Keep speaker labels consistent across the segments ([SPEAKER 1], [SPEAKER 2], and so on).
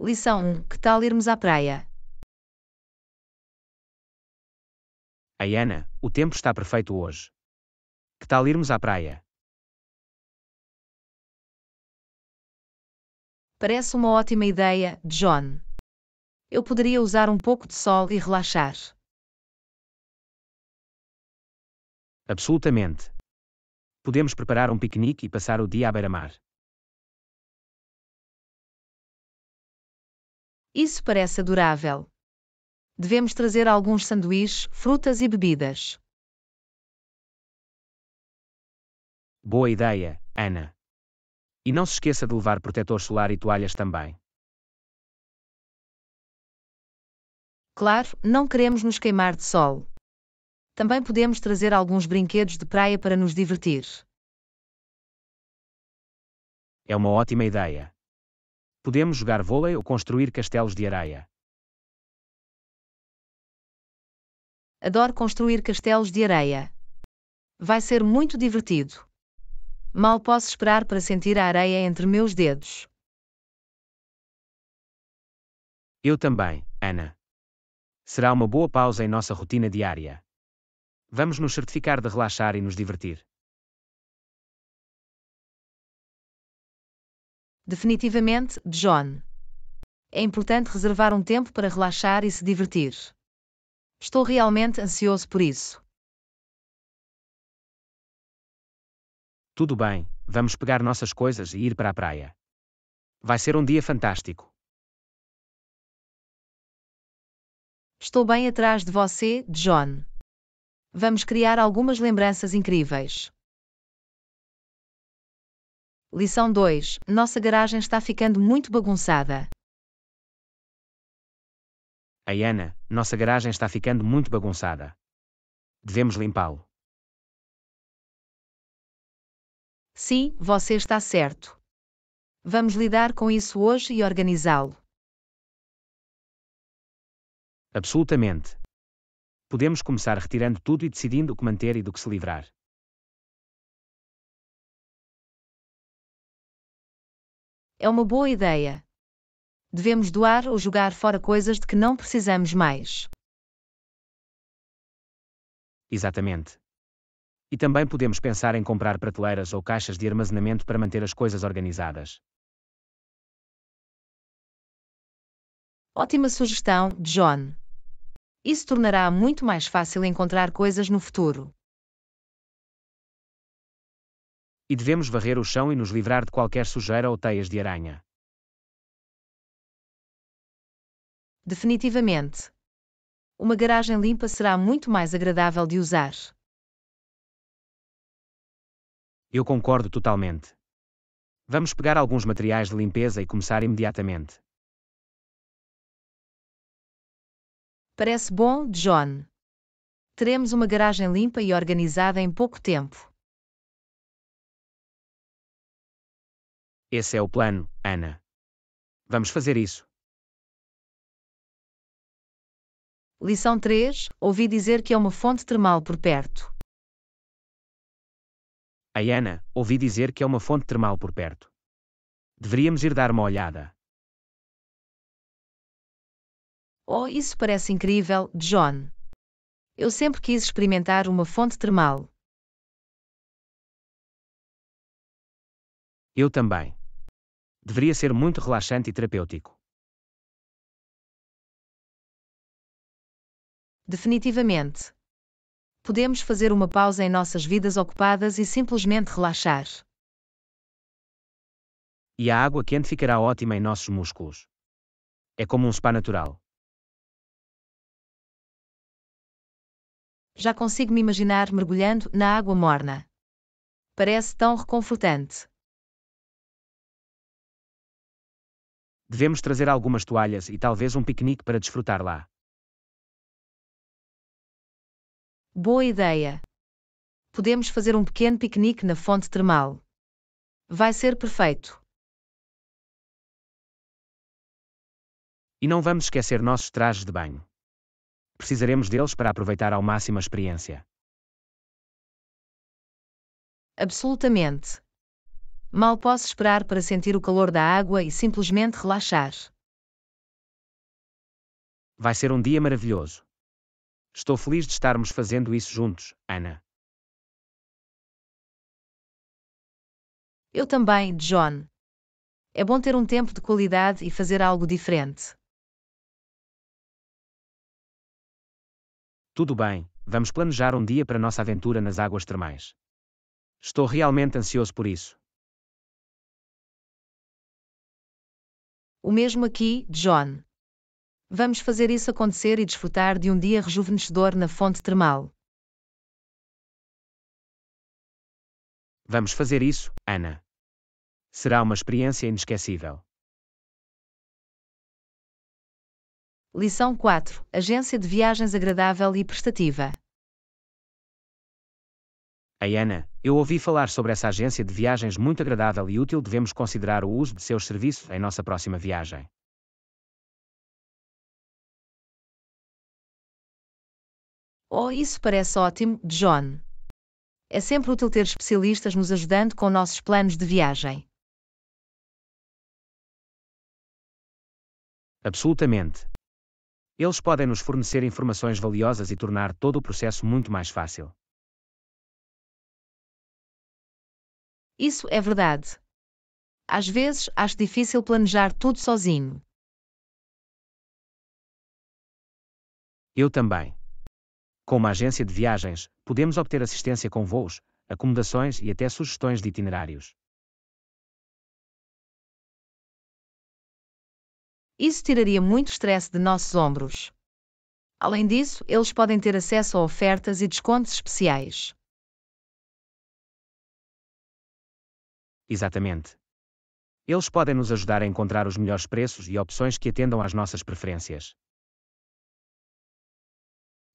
[SPEAKER 1] Lição 1. Que tal irmos à praia?
[SPEAKER 2] Ayana, o tempo está perfeito hoje. Que tal irmos à praia?
[SPEAKER 1] Parece uma ótima ideia, John. Eu poderia usar um pouco de sol e relaxar.
[SPEAKER 2] Absolutamente. Podemos preparar um piquenique e passar o dia à beira-mar.
[SPEAKER 1] Isso parece adorável. Devemos trazer alguns sanduíches, frutas e bebidas.
[SPEAKER 2] Boa ideia, Ana. E não se esqueça de levar protetor solar e toalhas também.
[SPEAKER 1] Claro, não queremos nos queimar de sol. Também podemos trazer alguns brinquedos de praia para nos divertir.
[SPEAKER 2] É uma ótima ideia. Podemos jogar vôlei ou construir castelos de areia.
[SPEAKER 1] Adoro construir castelos de areia. Vai ser muito divertido. Mal posso esperar para sentir a areia entre meus dedos.
[SPEAKER 2] Eu também, Ana. Será uma boa pausa em nossa rotina diária. Vamos nos certificar de relaxar e nos divertir.
[SPEAKER 1] Definitivamente, John. É importante reservar um tempo para relaxar e se divertir. Estou realmente ansioso por isso.
[SPEAKER 2] Tudo bem, vamos pegar nossas coisas e ir para a praia. Vai ser um dia fantástico.
[SPEAKER 1] Estou bem atrás de você, John. Vamos criar algumas lembranças incríveis. Lição 2: Nossa garagem está ficando muito bagunçada.
[SPEAKER 2] Ayana, nossa garagem está ficando muito bagunçada. Devemos limpá-lo.
[SPEAKER 1] Sim, você está certo. Vamos lidar com isso hoje e organizá-lo.
[SPEAKER 2] Absolutamente. Podemos começar retirando tudo e decidindo o que manter e do que se livrar.
[SPEAKER 1] É uma boa ideia. Devemos doar ou jogar fora coisas de que não precisamos mais.
[SPEAKER 2] Exatamente. E também podemos pensar em comprar prateleiras ou caixas de armazenamento para manter as coisas organizadas.
[SPEAKER 1] Ótima sugestão, John. Isso tornará muito mais fácil encontrar coisas no futuro.
[SPEAKER 2] e devemos varrer o chão e nos livrar de qualquer sujeira ou teias de aranha.
[SPEAKER 1] Definitivamente. Uma garagem limpa será muito mais agradável de usar.
[SPEAKER 2] Eu concordo totalmente. Vamos pegar alguns materiais de limpeza e começar imediatamente.
[SPEAKER 1] Parece bom, John. Teremos uma garagem limpa e organizada em pouco tempo.
[SPEAKER 2] Esse é o plano, Ana. Vamos fazer isso.
[SPEAKER 1] Lição 3. Ouvi dizer que é uma fonte termal por perto.
[SPEAKER 2] A Ana, ouvi dizer que é uma fonte termal por perto. Deveríamos ir dar uma olhada.
[SPEAKER 1] Oh, isso parece incrível, John. Eu sempre quis experimentar uma fonte termal.
[SPEAKER 2] Eu também deveria ser muito relaxante e terapêutico.
[SPEAKER 1] Definitivamente. Podemos fazer uma pausa em nossas vidas ocupadas e simplesmente relaxar.
[SPEAKER 2] E a água quente ficará ótima em nossos músculos. É como um spa natural.
[SPEAKER 1] Já consigo me imaginar mergulhando na água morna. Parece tão reconfortante.
[SPEAKER 2] Devemos trazer algumas toalhas e talvez um piquenique para desfrutar lá.
[SPEAKER 1] Boa ideia! Podemos fazer um pequeno piquenique na fonte termal. Vai ser perfeito.
[SPEAKER 2] E não vamos esquecer nossos trajes de banho. Precisaremos deles para aproveitar ao máximo a experiência.
[SPEAKER 1] Absolutamente. Mal posso esperar para sentir o calor da água e simplesmente relaxar.
[SPEAKER 2] Vai ser um dia maravilhoso. Estou feliz de estarmos fazendo isso juntos, Ana.
[SPEAKER 1] Eu também, John. É bom ter um tempo de qualidade e fazer algo diferente.
[SPEAKER 2] Tudo bem, vamos planejar um dia para nossa aventura nas águas termais. Estou realmente ansioso por isso.
[SPEAKER 1] O mesmo aqui, John. Vamos fazer isso acontecer e desfrutar de um dia rejuvenescedor na fonte termal.
[SPEAKER 2] Vamos fazer isso, Ana. Será uma experiência inesquecível.
[SPEAKER 1] Lição 4 Agência de Viagens Agradável e Prestativa
[SPEAKER 2] a Ana, eu ouvi falar sobre essa agência de viagens muito agradável e útil, devemos considerar o uso de seus serviços em nossa próxima viagem.
[SPEAKER 1] Oh, isso parece ótimo, John. É sempre útil ter especialistas nos ajudando com nossos planos de viagem.
[SPEAKER 2] Absolutamente. Eles podem nos fornecer informações valiosas e tornar todo o processo muito mais fácil.
[SPEAKER 1] Isso é verdade. Às vezes, acho difícil planejar tudo sozinho.
[SPEAKER 2] Eu também. Com uma agência de viagens, podemos obter assistência com voos, acomodações e até sugestões de itinerários.
[SPEAKER 1] Isso tiraria muito stress de nossos ombros. Além disso, eles podem ter acesso a ofertas e descontos especiais.
[SPEAKER 2] Exatamente. Eles podem nos ajudar a encontrar os melhores preços e opções que atendam às nossas preferências.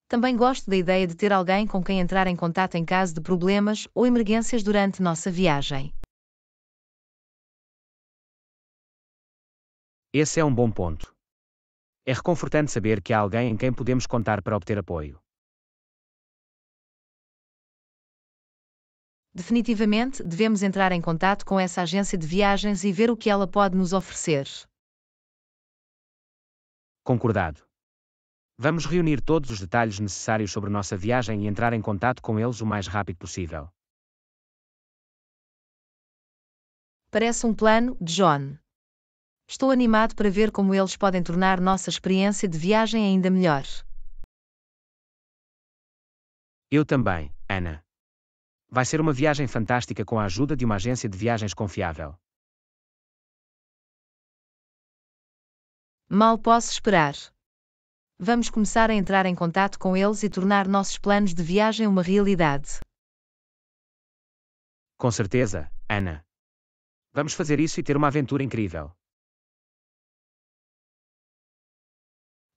[SPEAKER 1] Também gosto da ideia de ter alguém com quem entrar em contato em caso de problemas ou emergências durante nossa viagem.
[SPEAKER 2] Esse é um bom ponto. É reconfortante saber que há alguém em quem podemos contar para obter apoio.
[SPEAKER 1] Definitivamente devemos entrar em contato com essa agência de viagens e ver o que ela pode nos oferecer.
[SPEAKER 2] Concordado. Vamos reunir todos os detalhes necessários sobre nossa viagem e entrar em contato com eles o mais rápido possível.
[SPEAKER 1] Parece um plano, John. Estou animado para ver como eles podem tornar nossa experiência de viagem ainda melhor.
[SPEAKER 2] Eu também, Ana. Vai ser uma viagem fantástica com a ajuda de uma agência de viagens confiável.
[SPEAKER 1] Mal posso esperar. Vamos começar a entrar em contato com eles e tornar nossos planos de viagem uma realidade.
[SPEAKER 2] Com certeza, Ana. Vamos fazer isso e ter uma aventura incrível.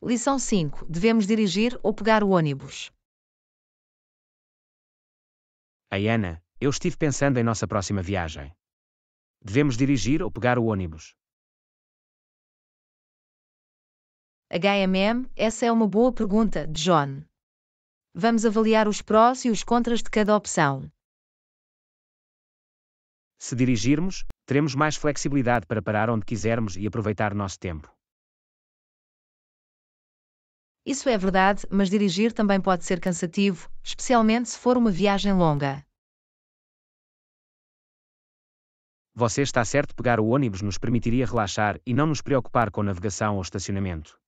[SPEAKER 1] Lição 5: Devemos dirigir ou pegar o ônibus.
[SPEAKER 2] A Ana, eu estive pensando em nossa próxima viagem. Devemos dirigir ou pegar o ônibus?
[SPEAKER 1] HMM, essa é uma boa pergunta, John. Vamos avaliar os prós e os contras de cada opção.
[SPEAKER 2] Se dirigirmos, teremos mais flexibilidade para parar onde quisermos e aproveitar nosso tempo.
[SPEAKER 1] Isso é verdade, mas dirigir também pode ser cansativo, especialmente se for uma viagem longa.
[SPEAKER 2] você está certo pegar o ônibus nos permitiria relaxar e não nos preocupar com navegação ou estacionamento.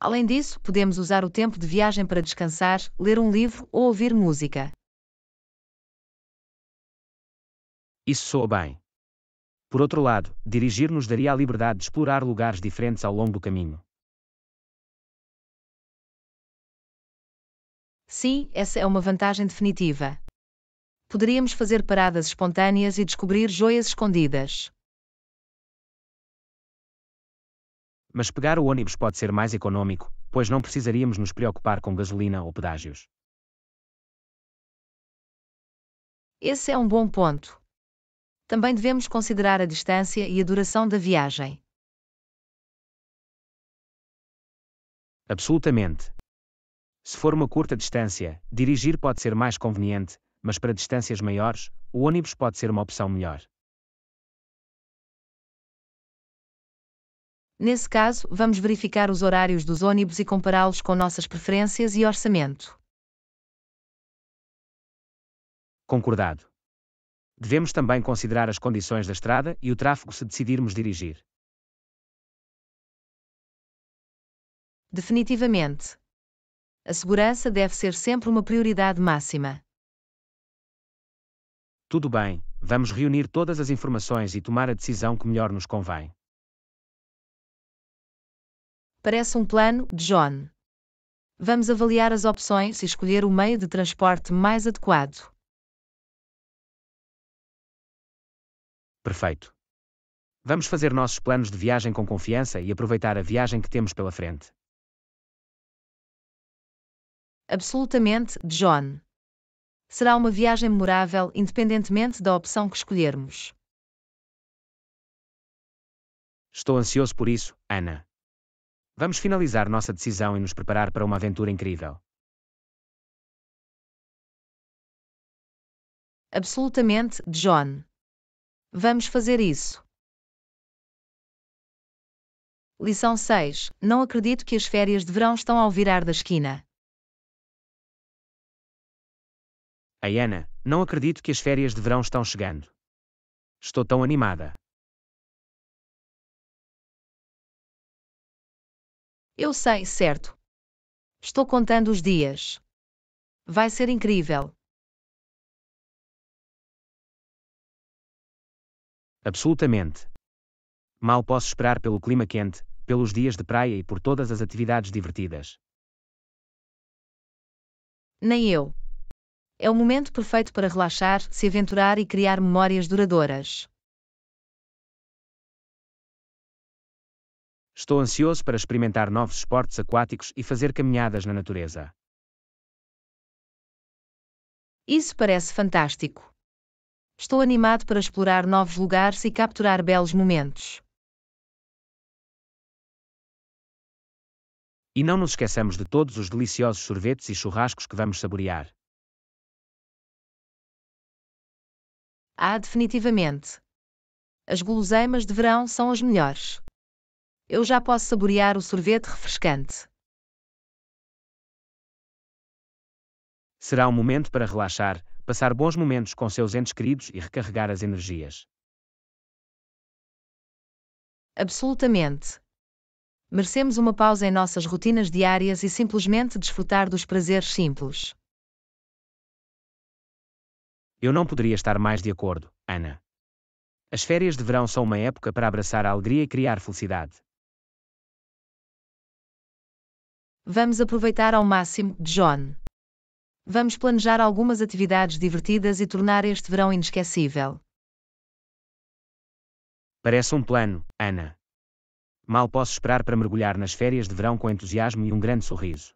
[SPEAKER 1] Além disso, podemos usar o tempo de viagem para descansar, ler um livro ou ouvir música.
[SPEAKER 2] Isso soa bem. Por outro lado, dirigir nos daria a liberdade de explorar lugares diferentes ao longo do caminho.
[SPEAKER 1] Sim, essa é uma vantagem definitiva poderíamos fazer paradas espontâneas e descobrir joias escondidas.
[SPEAKER 2] Mas pegar o ônibus pode ser mais econômico, pois não precisaríamos nos preocupar com gasolina ou pedágios.
[SPEAKER 1] Esse é um bom ponto. Também devemos considerar a distância e a duração da viagem.
[SPEAKER 2] Absolutamente. Se for uma curta distância, dirigir pode ser mais conveniente, mas para distâncias maiores, o ônibus pode ser uma opção melhor.
[SPEAKER 1] Nesse caso, vamos verificar os horários dos ônibus e compará-los com nossas preferências e orçamento.
[SPEAKER 2] Concordado. Devemos também considerar as condições da estrada e o tráfego se decidirmos dirigir.
[SPEAKER 1] Definitivamente. A segurança deve ser sempre uma prioridade máxima
[SPEAKER 2] tudo bem, vamos reunir todas as informações e tomar a decisão que melhor nos convém.
[SPEAKER 1] Parece um plano John. Vamos avaliar as opções e escolher o meio de transporte mais adequado.
[SPEAKER 2] Perfeito. Vamos fazer nossos planos de viagem com confiança e aproveitar a viagem que temos pela frente.
[SPEAKER 1] Absolutamente, John. Será uma viagem memorável independentemente da opção que escolhermos.
[SPEAKER 2] Estou ansioso por isso, Ana. Vamos finalizar nossa decisão e nos preparar para uma aventura incrível.
[SPEAKER 1] Absolutamente, John. Vamos fazer isso. Lição 6. Não acredito que as férias de verão estão ao virar da esquina.
[SPEAKER 2] Ai Ana, não acredito que as férias de verão estão chegando. Estou tão animada.
[SPEAKER 1] Eu sei, certo. Estou contando os dias. Vai ser incrível.
[SPEAKER 2] Absolutamente. Mal posso esperar pelo clima quente, pelos dias de praia e por todas as atividades divertidas.
[SPEAKER 1] Nem eu. É o momento perfeito para relaxar, se aventurar e criar memórias duradouras.
[SPEAKER 2] Estou ansioso para experimentar novos esportes aquáticos e fazer caminhadas na natureza.
[SPEAKER 1] Isso parece fantástico. Estou animado para explorar novos lugares e capturar belos momentos.
[SPEAKER 2] E não nos esqueçamos de todos os deliciosos sorvetes e churrascos que vamos saborear.
[SPEAKER 1] Ah, definitivamente. As guloseimas de verão são as melhores. Eu já posso saborear o sorvete refrescante.
[SPEAKER 2] Será um momento para relaxar, passar bons momentos com seus entes queridos e recarregar as energias.
[SPEAKER 1] Absolutamente. Merecemos uma pausa em nossas rotinas diárias e simplesmente desfrutar dos prazeres simples.
[SPEAKER 2] Eu não poderia estar mais de acordo, Ana. As férias de verão são uma época para abraçar a alegria e criar felicidade.
[SPEAKER 1] Vamos aproveitar ao máximo, John. Vamos planejar algumas atividades divertidas e tornar este verão inesquecível.
[SPEAKER 2] Parece um plano, Ana. Mal posso esperar para mergulhar nas férias de verão com entusiasmo e um grande sorriso.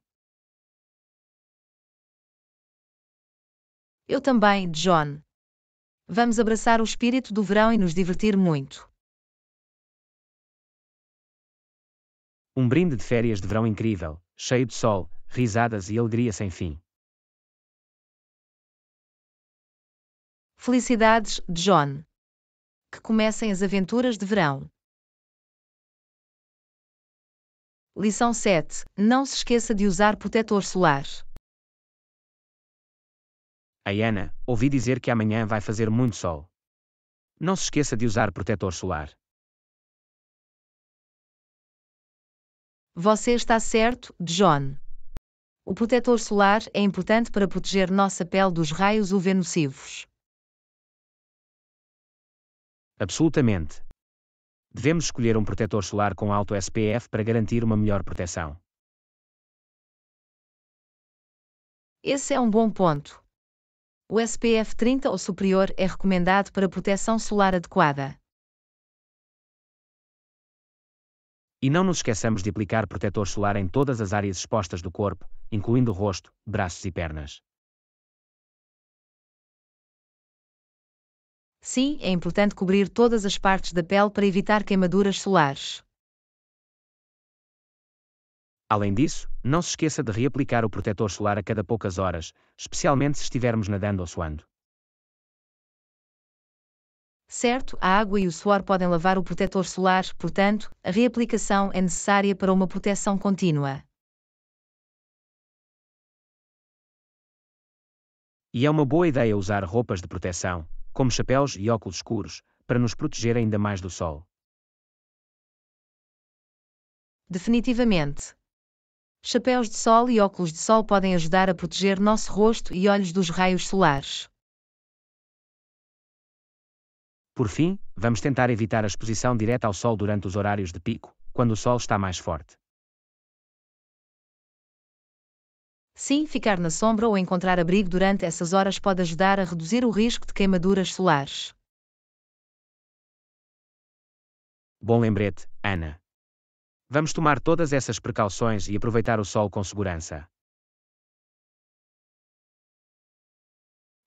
[SPEAKER 1] Eu também, John. Vamos abraçar o espírito do verão e nos divertir muito.
[SPEAKER 2] Um brinde de férias de verão incrível, cheio de sol, risadas e alegria sem fim.
[SPEAKER 1] Felicidades, John. Que comecem as aventuras de verão. Lição 7. Não se esqueça de usar protetor solar.
[SPEAKER 2] Ayana, ouvi dizer que amanhã vai fazer muito sol. Não se esqueça de usar protetor solar.
[SPEAKER 1] Você está certo, John. O protetor solar é importante para proteger nossa pele dos raios UV nocivos.
[SPEAKER 2] Absolutamente. Devemos escolher um protetor solar com alto SPF para garantir uma melhor proteção.
[SPEAKER 1] Esse é um bom ponto o SPF 30 ou superior é recomendado para proteção solar adequada.
[SPEAKER 2] E não nos esqueçamos de aplicar protetor solar em todas as áreas expostas do corpo, incluindo o rosto, braços e pernas.
[SPEAKER 1] Sim, é importante cobrir todas as partes da pele para evitar queimaduras solares.
[SPEAKER 2] Além disso, não se esqueça de reaplicar o protetor solar a cada poucas horas, especialmente se estivermos nadando ou suando.
[SPEAKER 1] Certo, a água e o suor podem lavar o protetor solar, portanto, a reaplicação é necessária para uma proteção contínua.
[SPEAKER 2] E é uma boa ideia usar roupas de proteção, como chapéus e óculos escuros, para nos proteger ainda mais do sol.
[SPEAKER 1] Definitivamente. Chapéus de sol e óculos de sol podem ajudar a proteger nosso rosto e olhos dos raios solares.
[SPEAKER 2] Por fim, vamos tentar evitar a exposição direta ao sol durante os horários de pico, quando o sol está mais forte.
[SPEAKER 1] Sim, ficar na sombra ou encontrar abrigo durante essas horas pode ajudar a reduzir o risco de queimaduras solares.
[SPEAKER 2] Bom lembrete, Ana. Vamos tomar todas essas precauções e aproveitar o sol com segurança.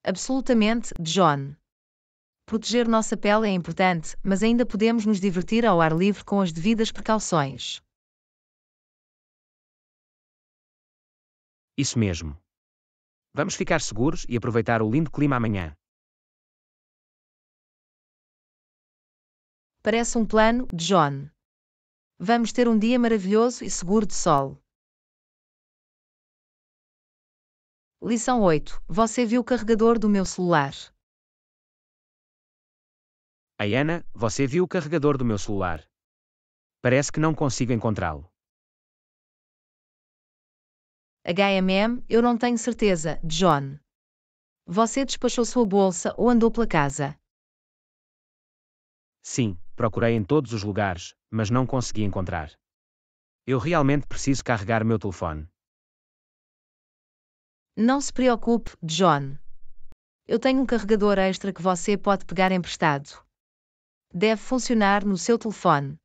[SPEAKER 1] Absolutamente, John. Proteger nossa pele é importante, mas ainda podemos nos divertir ao ar livre com as devidas precauções.
[SPEAKER 2] Isso mesmo. Vamos ficar seguros e aproveitar o lindo clima amanhã.
[SPEAKER 1] Parece um plano, John. Vamos ter um dia maravilhoso e seguro de sol. Lição 8. Você viu o carregador do meu celular?
[SPEAKER 2] Ayana, você viu o carregador do meu celular? Parece que não consigo encontrá-lo.
[SPEAKER 1] HMM, eu não tenho certeza, John. Você despachou sua bolsa ou andou pela casa?
[SPEAKER 2] Sim, procurei em todos os lugares, mas não consegui encontrar. Eu realmente preciso carregar meu telefone.
[SPEAKER 1] Não se preocupe, John. Eu tenho um carregador extra que você pode pegar emprestado. Deve funcionar no seu telefone.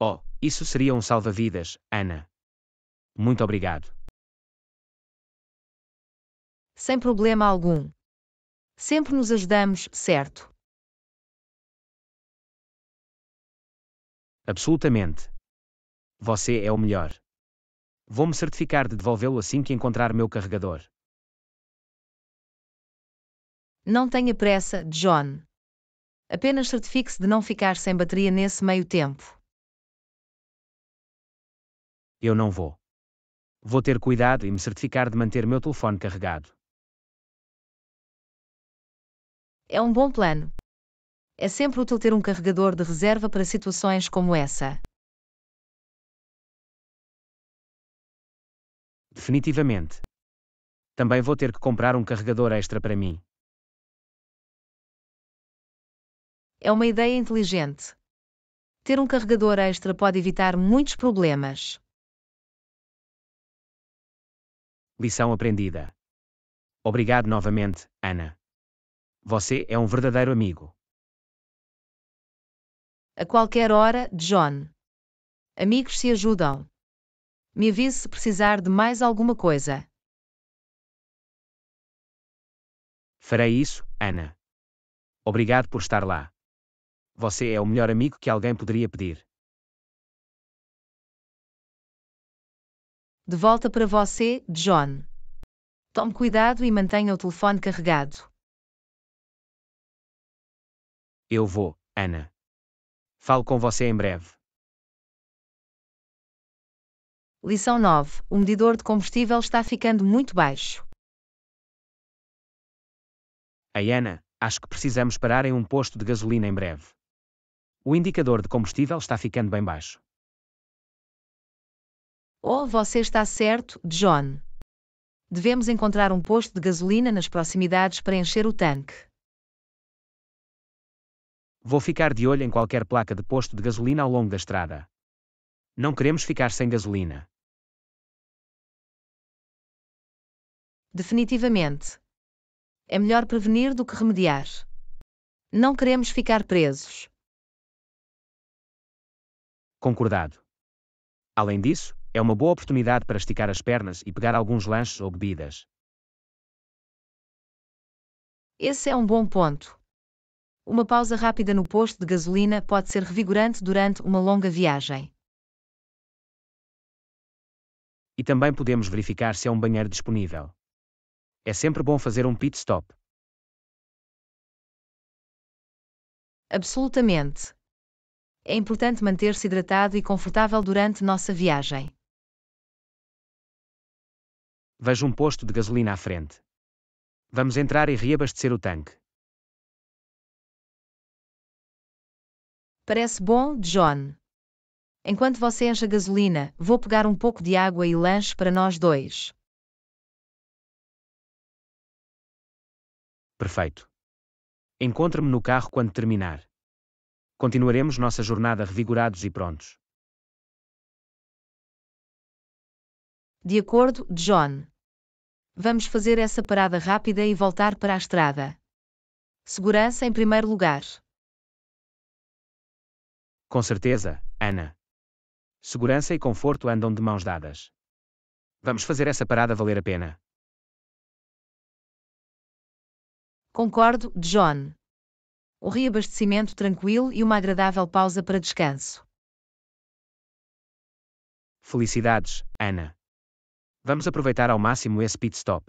[SPEAKER 2] Oh, isso seria um salva-vidas, Ana. Muito obrigado.
[SPEAKER 1] Sem problema algum. Sempre nos ajudamos, certo?
[SPEAKER 2] Absolutamente. Você é o melhor. Vou-me certificar de devolvê-lo assim que encontrar meu carregador.
[SPEAKER 1] Não tenha pressa, John. Apenas certifique-se de não ficar sem bateria nesse meio tempo.
[SPEAKER 2] Eu não vou. Vou ter cuidado e me certificar de manter meu telefone carregado.
[SPEAKER 1] É um bom plano é sempre útil ter um carregador de reserva para situações como essa.
[SPEAKER 2] Definitivamente. Também vou ter que comprar um carregador extra para mim.
[SPEAKER 1] É uma ideia inteligente. Ter um carregador extra pode evitar muitos problemas.
[SPEAKER 2] Lição aprendida. Obrigado novamente, Ana. Você é um verdadeiro amigo.
[SPEAKER 1] A qualquer hora, John. Amigos se ajudam. Me avise se precisar de mais alguma coisa.
[SPEAKER 2] Farei isso, Ana. Obrigado por estar lá. Você é o melhor amigo que alguém poderia pedir.
[SPEAKER 1] De volta para você, John. Tome cuidado e mantenha o telefone carregado.
[SPEAKER 2] Eu vou, Ana. Falo com você em breve.
[SPEAKER 1] Lição 9. O medidor de combustível está ficando muito baixo.
[SPEAKER 2] Ayana, acho que precisamos parar em um posto de gasolina em breve. O indicador de combustível está ficando bem baixo.
[SPEAKER 1] Oh, você está certo, John. Devemos encontrar um posto de gasolina nas proximidades para encher o tanque.
[SPEAKER 2] Vou ficar de olho em qualquer placa de posto de gasolina ao longo da estrada. Não queremos ficar sem gasolina.
[SPEAKER 1] Definitivamente. É melhor prevenir do que remediar. Não queremos ficar presos.
[SPEAKER 2] Concordado. Além disso, é uma boa oportunidade para esticar as pernas e pegar alguns lanches ou bebidas.
[SPEAKER 1] Esse é um bom ponto. Uma pausa rápida no posto de gasolina pode ser revigorante durante uma longa viagem.
[SPEAKER 2] E também podemos verificar se há é um banheiro disponível. É sempre bom fazer um pit stop.
[SPEAKER 1] Absolutamente. É importante manter-se hidratado e confortável durante nossa viagem.
[SPEAKER 2] Vejo um posto de gasolina à frente. Vamos entrar e reabastecer o tanque.
[SPEAKER 1] Parece bom, John. Enquanto você enche a gasolina, vou pegar um pouco de água e lanche para nós dois.
[SPEAKER 2] Perfeito. Encontre-me no carro quando terminar. Continuaremos nossa jornada revigorados e prontos.
[SPEAKER 1] De acordo, John. Vamos fazer essa parada rápida e voltar para a estrada. Segurança em primeiro lugar.
[SPEAKER 2] Com certeza, Ana. Segurança e conforto andam de mãos dadas. Vamos fazer essa parada valer a pena.
[SPEAKER 1] Concordo, John. O reabastecimento tranquilo e uma agradável pausa para descanso.
[SPEAKER 2] Felicidades, Ana. Vamos aproveitar ao máximo esse pit stop.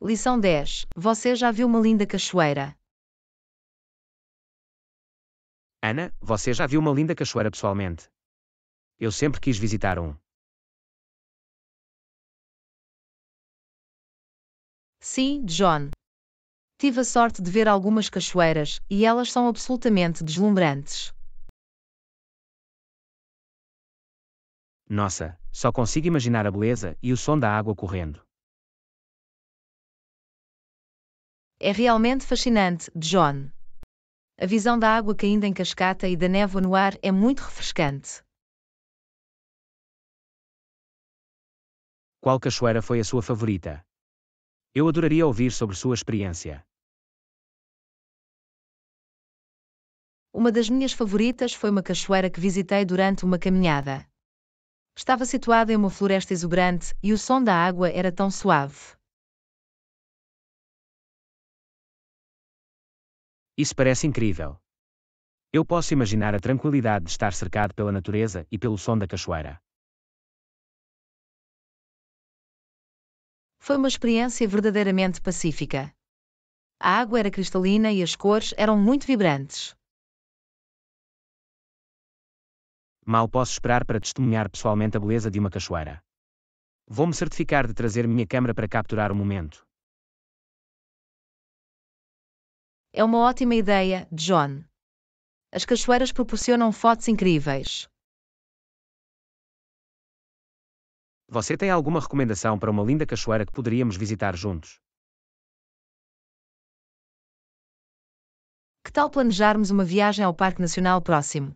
[SPEAKER 1] Lição 10. Você já viu uma linda cachoeira?
[SPEAKER 2] Ana, você já viu uma linda cachoeira pessoalmente? Eu sempre quis visitar um.
[SPEAKER 1] Sim, John. Tive a sorte de ver algumas cachoeiras, e elas são absolutamente deslumbrantes.
[SPEAKER 2] Nossa, só consigo imaginar a beleza e o som da água correndo.
[SPEAKER 1] É realmente fascinante, John a visão da água caindo em cascata e da névoa no ar é muito refrescante.
[SPEAKER 2] Qual cachoeira foi a sua favorita? Eu adoraria ouvir sobre sua experiência.
[SPEAKER 1] Uma das minhas favoritas foi uma cachoeira que visitei durante uma caminhada. Estava situada em uma floresta exuberante e o som da água era tão suave.
[SPEAKER 2] Isso parece incrível. Eu posso imaginar a tranquilidade de estar cercado pela natureza e pelo som da cachoeira.
[SPEAKER 1] Foi uma experiência verdadeiramente pacífica. A água era cristalina e as cores eram muito vibrantes.
[SPEAKER 2] Mal posso esperar para testemunhar pessoalmente a beleza de uma cachoeira. Vou-me certificar de trazer minha câmera para capturar o momento.
[SPEAKER 1] É uma ótima ideia, John. As cachoeiras proporcionam fotos incríveis.
[SPEAKER 2] Você tem alguma recomendação para uma linda cachoeira que poderíamos visitar juntos?
[SPEAKER 1] Que tal planejarmos uma viagem ao Parque Nacional próximo?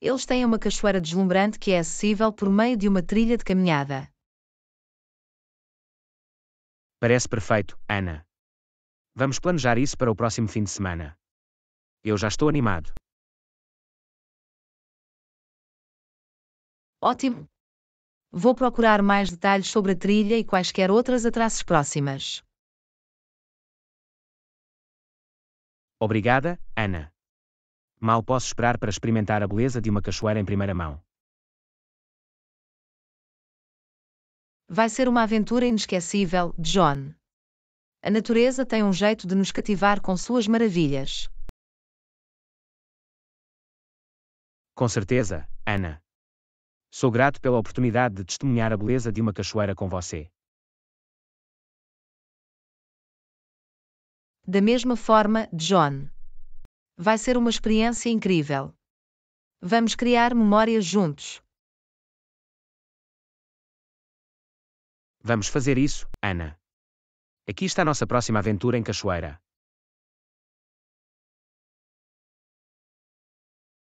[SPEAKER 1] Eles têm uma cachoeira deslumbrante que é acessível por meio de uma trilha de caminhada.
[SPEAKER 2] Parece perfeito, Ana. Vamos planejar isso para o próximo fim de semana. Eu já estou animado.
[SPEAKER 1] Ótimo! Vou procurar mais detalhes sobre a trilha e quaisquer outras atrações próximas.
[SPEAKER 2] Obrigada, Ana. Mal posso esperar para experimentar a beleza de uma cachoeira em primeira mão.
[SPEAKER 1] Vai ser uma aventura inesquecível, John. A natureza tem um jeito de nos cativar com suas maravilhas.
[SPEAKER 2] Com certeza, Ana. Sou grato pela oportunidade de testemunhar a beleza de uma cachoeira com você.
[SPEAKER 1] Da mesma forma, John. Vai ser uma experiência incrível. Vamos criar memórias juntos.
[SPEAKER 2] Vamos fazer isso, Ana. Aqui está nossa próxima aventura em Cachoeira.